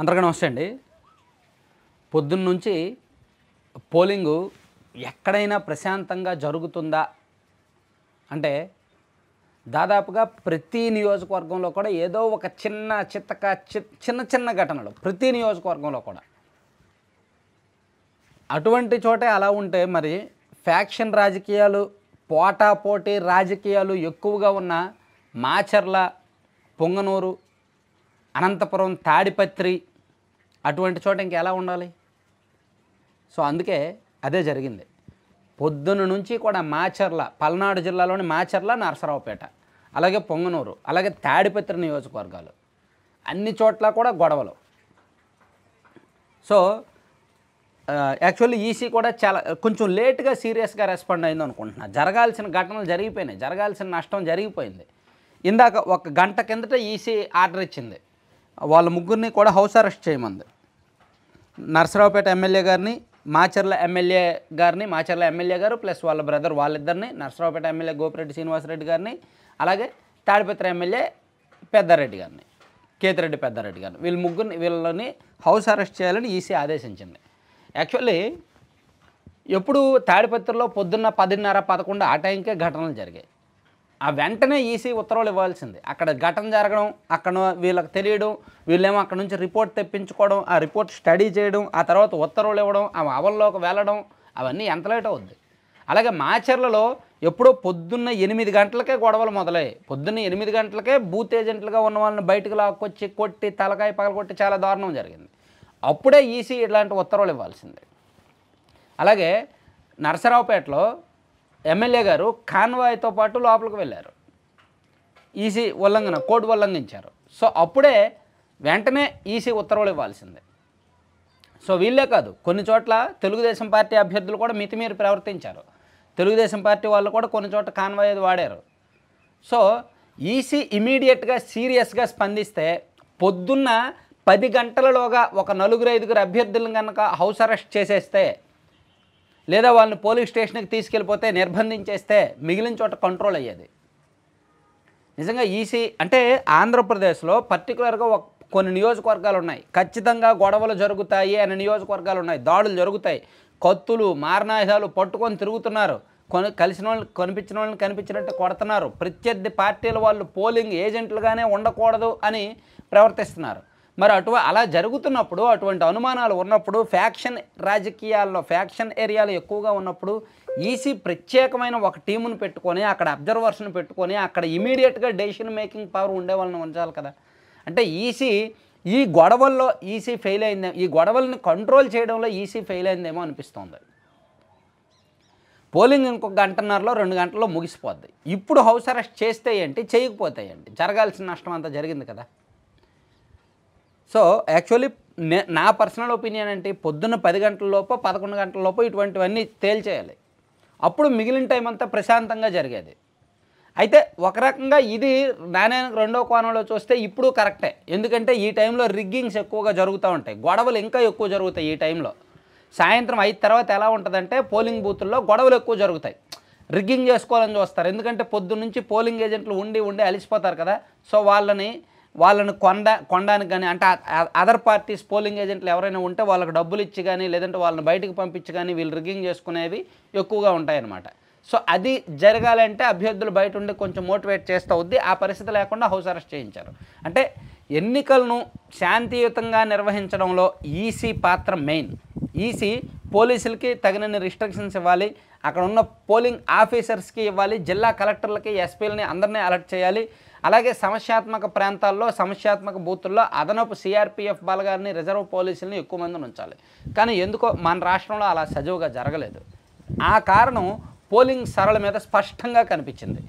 అందరికీ నమస్తే అండి పొద్దున్న నుంచి పోలింగు ఎక్కడైనా ప్రశాంతంగా జరుగుతుందా అంటే దాదాపుగా ప్రతి నియోజకవర్గంలో కూడా ఏదో ఒక చిన్న చిత్తక చిన్న చిన్న ఘటనలు ప్రతి నియోజకవర్గంలో కూడా అటువంటి చోటే అలా ఉంటే మరి ఫ్యాక్షన్ రాజకీయాలు పోటాపోటీ రాజకీయాలు ఎక్కువగా ఉన్న మాచర్ల పొంగనూరు అనంతపురం తాడిపత్రి అటువంటి చోట ఇంకెలా ఉండాలి సో అందుకే అదే జరిగింది పొద్దున నుంచి కూడా మాచర్ల పల్నాడు జిల్లాలోని మాచర్ల నరసరావుపేట అలాగే పొంగనూరు అలాగే తాడిపత్రి నియోజకవర్గాలు అన్ని చోట్ల కూడా గొడవలు సో యాక్చువల్లీ ఈసీ కూడా చాలా కొంచెం లేట్గా సీరియస్గా రెస్పాండ్ అయింది అనుకుంటున్నా జరగాల్సిన ఘటనలు జరిగిపోయినాయి జరగాల్సిన నష్టం జరిగిపోయింది ఇందాక ఒక గంట కిందట ఈసీ ఆర్డర్ ఇచ్చింది వాళ్ళ ముగ్గురిని కూడా హౌస్ అరెస్ట్ చేయమంది నరసరావుపేట ఎమ్మెల్యే గారిని మాచర్ల ఎమ్మెల్యే గారిని మాచర్ల ఎమ్మెల్యే గారు ప్లస్ వాళ్ళ బ్రదర్ వాళ్ళిద్దరిని నరసరావుపేట ఎమ్మెల్యే గోపిరెడ్డి శ్రీనివాసరెడ్డి గారిని అలాగే తాడిపత్ర ఎమ్మెల్యే పెద్దారెడ్డి గారిని కేతిరెడ్డి పెద్దారెడ్డి గారిని వీళ్ళ ముగ్గురిని వీళ్ళని హౌస్ అరెస్ట్ చేయాలని ఈసీ ఆదేశించింది యాక్చువల్లీ ఎప్పుడు తాడిపత్రలో పొద్దున్న పదిన్నర పదకొండు ఆ టైంకే ఘటనలు జరిగాయి ఆ వెంటనే ఈసీ ఉత్తర్వులు ఇవ్వాల్సింది అక్కడ ఘటన జరగడం అక్కడ వీళ్ళకి తెలియడం వీళ్ళేమో అక్కడ నుంచి రిపోర్ట్ తెప్పించుకోవడం ఆ రిపోర్ట్ స్టడీ చేయడం ఆ తర్వాత ఉత్తర్వులు ఇవ్వడం ఆ అవల్లోకి వెళ్ళడం అవన్నీ ఎంత లేట్ అవుద్ది అలాగే మాచర్లలో ఎప్పుడో పొద్దున్న ఎనిమిది గంటలకే గొడవలు మొదలయ్యాయి పొద్దున్న ఎనిమిది గంటలకే బూత్ ఏజెంట్లుగా ఉన్న వాళ్ళని బయటకు లాక్కొచ్చి కొట్టి తలకాయ కొట్టి చాలా దారుణం జరిగింది అప్పుడే ఈసీ ఇలాంటి ఉత్తర్వులు ఇవ్వాల్సిందే అలాగే నరసరావుపేటలో ఎమ్మెల్యే గారు కాన్వాయ్తో పాటు లోపలికి వెళ్ళారు ఈసీ ఉల్లంఘన కోడ్ ఉల్లంఘించారు సో అప్పుడే వెంటనే ఈసీ ఉత్తర్వులు ఇవ్వాల్సిందే సో వీళ్ళే కాదు కొన్ని చోట్ల తెలుగుదేశం పార్టీ అభ్యర్థులు కూడా మితిమీరి ప్రవర్తించారు తెలుగుదేశం పార్టీ వాళ్ళు కూడా కొన్ని చోట్ల కాన్వాయ్ వాడారు సో ఈసీ ఇమీడియట్గా సీరియస్గా స్పందిస్తే పొద్దున్న పది గంటలలోగా ఒక నలుగురు ఐదుగురు అభ్యర్థులను కనుక హౌస్ అరెస్ట్ చేసేస్తే లేదా వాళ్ళని పోలీస్ స్టేషన్కి తీసుకెళ్ళిపోతే నిర్బంధించేస్తే మిగిలిన చోట కంట్రోల్ అయ్యేది నిజంగా ఈసీ అంటే ఆంధ్రప్రదేశ్లో పర్టికులర్గా ఒక కొన్ని నియోజకవర్గాలు ఉన్నాయి ఖచ్చితంగా గొడవలు జరుగుతాయి అనే నియోజకవర్గాలు ఉన్నాయి దాడులు జరుగుతాయి కత్తులు మారణాయుధాలు పట్టుకొని తిరుగుతున్నారు కొను కలిసిన వాళ్ళు కనిపించిన వాళ్ళని కనిపించినట్టు కొడుతున్నారు ప్రత్యర్థి పార్టీల వాళ్ళు పోలింగ్ ఏజెంట్లుగానే ఉండకూడదు అని ప్రవర్తిస్తున్నారు మరి అటు అలా జరుగుతున్నప్పుడు అటువంటి అనుమానాలు ఉన్నప్పుడు ఫ్యాక్షన్ రాజకీయాల్లో ఫ్యాక్షన్ ఏరియాలు ఎక్కువగా ఉన్నప్పుడు ఈసీ ప్రత్యేకమైన ఒక టీమును పెట్టుకొని అక్కడ అబ్జర్వర్స్ను పెట్టుకొని అక్కడ ఇమీడియట్గా డెసిషన్ మేకింగ్ పవర్ ఉండే వాళ్ళని ఉంచాలి కదా అంటే ఈసీ ఈ గొడవల్లో ఈసీ ఫెయిల్ అయిందేమో ఈ గొడవల్ని కంట్రోల్ చేయడంలో ఈసీ ఫెయిల్ అయిందేమో అనిపిస్తుంది పోలింగ్ ఇంకొక గంటన్నరలో రెండు గంటల్లో ముగిసిపోద్ది ఇప్పుడు హౌస్ అరెస్ట్ చేస్తే ఏంటి చేయకపోతే ఏంటి జరగాల్సిన నష్టం అంతా జరిగింది కదా సో యాక్చువల్లీ నా పర్సనల్ ఒపీనియన్ అంటే పొద్దున్న పది గంటల లోపు పదకొండు గంటల లోపు ఇటువంటివన్నీ తేల్చేయాలి అప్పుడు మిగిలిన టైం అంతా ప్రశాంతంగా జరిగేది అయితే ఒక రకంగా ఇది నాణ్య రెండో కోణంలో చూస్తే ఇప్పుడు కరెక్టే ఎందుకంటే ఈ టైంలో రిగ్గింగ్స్ ఎక్కువగా జరుగుతూ ఉంటాయి గొడవలు ఇంకా ఎక్కువ జరుగుతాయి ఈ టైంలో సాయంత్రం అయిన తర్వాత ఎలా ఉంటుందంటే పోలింగ్ బూతుల్లో గొడవలు ఎక్కువ జరుగుతాయి రిగ్గింగ్ చేసుకోవాలని చూస్తారు ఎందుకంటే పొద్దున్నుంచి పోలింగ్ ఏజెంట్లు ఉండి ఉండి అలిసిపోతారు కదా సో వాళ్ళని వాళ్ళని కొండ కొనడానికి కానీ అంటే అదర్ పార్టీస్ పోలింగ్ ఏజెంట్లు ఎవరైనా ఉంటే వాళ్ళకి డబ్బులు ఇచ్చి కానీ లేదంటే వాళ్ళని బయటకు పంపించి కానీ వీళ్ళు రిగింగ్ చేసుకునేవి ఎక్కువగా ఉంటాయన్నమాట సో అది జరగాలంటే అభ్యర్థులు బయట ఉండి కొంచెం మోటివేట్ చేస్తూ ఉంది ఆ పరిస్థితి లేకుండా హౌస్ అరెస్ట్ చేయించారు అంటే ఎన్నికలను శాంతియుతంగా నిర్వహించడంలో ఈసీ పాత్ర మెయిన్ ఈసీ పోలీసులకి తగినన్ని రిస్ట్రిక్షన్స్ ఇవ్వాలి అక్కడ ఉన్న పోలింగ్ ఆఫీసర్స్కి ఇవ్వాలి జిల్లా కలెక్టర్లకి ఎస్పీలని అందరినీ అలర్ట్ చేయాలి అలాగే సమస్యాత్మక ప్రాంతాల్లో సమస్యాత్మక బూతుల్లో అదనపు సిఆర్పిఎఫ్ బలగాన్ని రిజర్వ్ పోలీసులని ఎక్కువ మందిని ఉంచాలి కానీ ఎందుకో మన రాష్ట్రంలో అలా సజీవుగా జరగలేదు ఆ కారణం పోలింగ్ సరళ మీద స్పష్టంగా కనిపించింది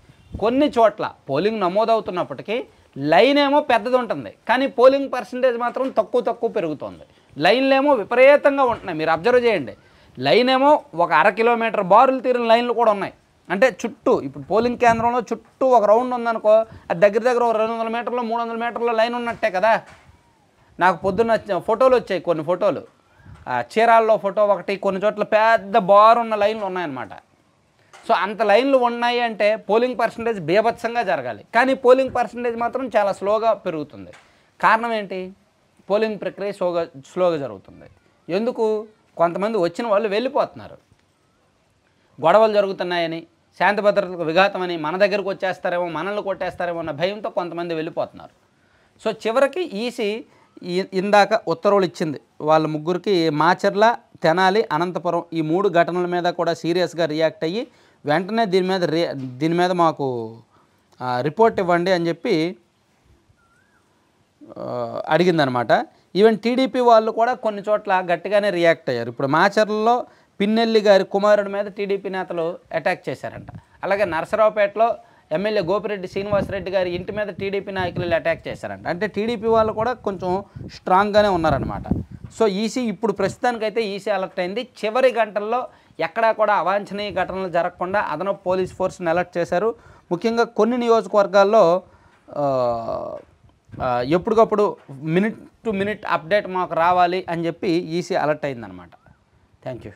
కొన్ని చోట్ల పోలింగ్ నమోదవుతున్నప్పటికీ లైన్ ఏమో పెద్దది ఉంటుంది కానీ పోలింగ్ పర్సంటేజ్ మాత్రం తక్కువ తక్కువ పెరుగుతుంది లైన్లు ఏమో విపరీతంగా ఉంటున్నాయి మీరు అబ్జర్వ్ చేయండి లైన్ ఏమో ఒక అర కిలోమీటర్ బారులు తీరిన లైన్లు కూడా ఉన్నాయి అంటే చుట్టూ ఇప్పుడు పోలింగ్ కేంద్రంలో చుట్టూ ఒక రౌండ్ ఉందనుకో అది దగ్గర దగ్గర ఒక రెండు వందల మీటర్లు మూడు వందల మీటర్లు లైన్ ఉన్నట్టే కదా నాకు పొద్దున్న ఫోటోలు వచ్చాయి కొన్ని ఫోటోలు చీరాల్లో ఫోటో ఒకటి కొన్ని చోట్ల పెద్ద బార్ ఉన్న లైన్లు ఉన్నాయన్నమాట సో అంత లైన్లు ఉన్నాయి అంటే పోలింగ్ పర్సంటేజ్ బీభత్సంగా జరగాలి కానీ పోలింగ్ పర్సంటేజ్ మాత్రం చాలా స్లోగా పెరుగుతుంది కారణం ఏంటి పోలింగ్ ప్రక్రియ స్లోగా స్లోగా జరుగుతుంది ఎందుకు కొంతమంది వచ్చిన వాళ్ళు వెళ్ళిపోతున్నారు గొడవలు జరుగుతున్నాయని శాంతి భద్రతలకు విఘాతమని మన దగ్గరకు వచ్చేస్తారేమో మనల్ని కొట్టేస్తారేమో అన్న భయంతో కొంతమంది వెళ్ళిపోతున్నారు సో చివరికి ఈసీ ఇందాక ఉత్తర్వులు ఇచ్చింది వాళ్ళ ముగ్గురికి మాచర్ల తెనాలి అనంతపురం ఈ మూడు ఘటనల మీద కూడా సీరియస్గా రియాక్ట్ అయ్యి వెంటనే దీని మీద దీని మీద మాకు రిపోర్ట్ ఇవ్వండి అని చెప్పి అడిగిందనమాట ఈవెన్ టీడీపీ వాళ్ళు కూడా కొన్ని చోట్ల గట్టిగానే రియాక్ట్ అయ్యారు ఇప్పుడు మాచర్లలో పిన్నెల్లి గారి కుమారుడి మీద టీడీపీ నేతలు అటాక్ చేశారంట అలాగే నరసరావుపేటలో ఎమ్మెల్యే గోపిరెడ్డి శ్రీనివాసరెడ్డి గారి ఇంటి మీద టీడీపీ నాయకులు అటాక్ చేశారంట అంటే టీడీపీ వాళ్ళు కూడా కొంచెం స్ట్రాంగ్గానే ఉన్నారనమాట సో ఈసీ e ఇప్పుడు ప్రస్తుతానికైతే ఈసీ e అలర్ట్ అయింది చివరి గంటల్లో ఎక్కడా కూడా అవాంఛనీయ ఘటనలు జరగకుండా అదనపు పోలీస్ ఫోర్స్ని అలర్ట్ చేశారు ముఖ్యంగా కొన్ని నియోజకవర్గాల్లో ఎప్పటికప్పుడు మినిట్ టు మినిట్ అప్డేట్ మాకు రావాలి అని చెప్పి ఈసీ అలర్ట్ అయిందనమాట థ్యాంక్ యూ